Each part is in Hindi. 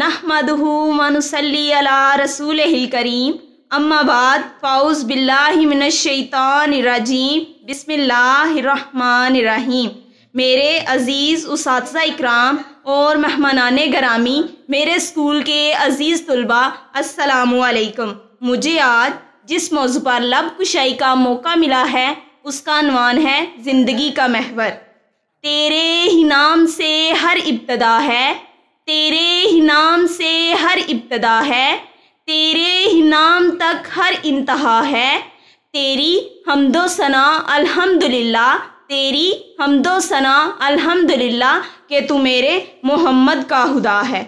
नहमदनुसली अला रसूल करीम अम्माबाद फ़ाउज़ बिल्लाशैतानरजीम बसमीम मेरे अज़ीज़ उस इकराम और मेहमानान गरामी मेरे स्कूल के अज़ीज़ तलबा असलकम मुझे आज जिस मौजू पर लब कुशाई का मौका मिला है उसका अनवान है ज़िंदगी का महवर तेरे ही नाम से हर इब्तदा है नाम से हर इब्तदा है तेरे ही नाम तक हर इंतहा है तेरी हमदो सना अल्हम्दुलिल्लाह तेरी हमदो सना अल्हम्दुलिल्लाह के तू मेरे मोहम्मद का हुदा है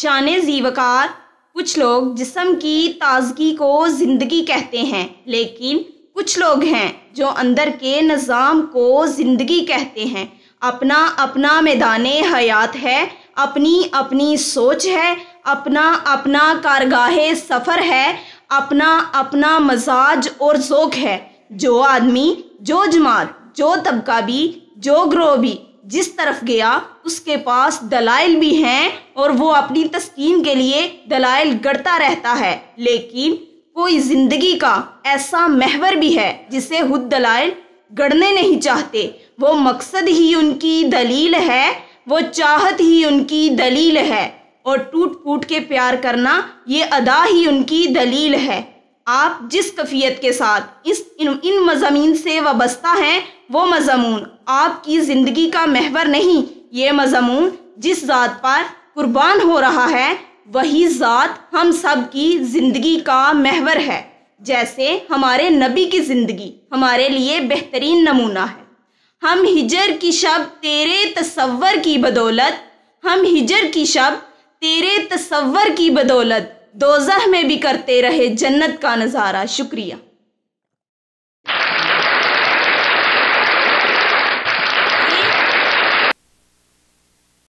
शान जीवकार कुछ लोग जिसम की ताजगी को ज़िंदगी कहते हैं लेकिन कुछ लोग हैं जो अंदर के निज़ाम को ज़िंदगी कहते हैं अपना अपना मैदान हयात है अपनी अपनी सोच है अपना अपना कारगाह सफ़र है अपना अपना मजाज और शौक है जो आदमी जो जमात जो तबका भी जो ग्रोह भी जिस तरफ गया उसके पास दलाइल भी हैं और वो अपनी तस्कीन के लिए दलाइल गढ़ता रहता है लेकिन कोई ज़िंदगी का ऐसा महवर भी है जिसे खुद दलाइल गढ़ने नहीं चाहते वो मकसद ही उनकी दलील है वो चाहत ही उनकी दलील है और टूट फूट के प्यार करना ये अदा ही उनकी दलील है आप जिस कफ़ियत के साथ इस इन, इन मजामीन से वाबस्ता हैं वो मजमून आपकी ज़िंदगी का महवर नहीं ये मजमून जिस ज़ात पर कुर्बान हो रहा है वही ज़ात हम सब की ज़िंदगी का महवर है जैसे हमारे नबी की ज़िंदगी हमारे लिए बेहतरीन नमूना है हम हिजर की शब तेरे तस्वर की बदौलत हम हिजर की शब तेरे तस्वर की बदौलत दोजह में भी करते रहे जन्नत का नज़ारा शुक्रिया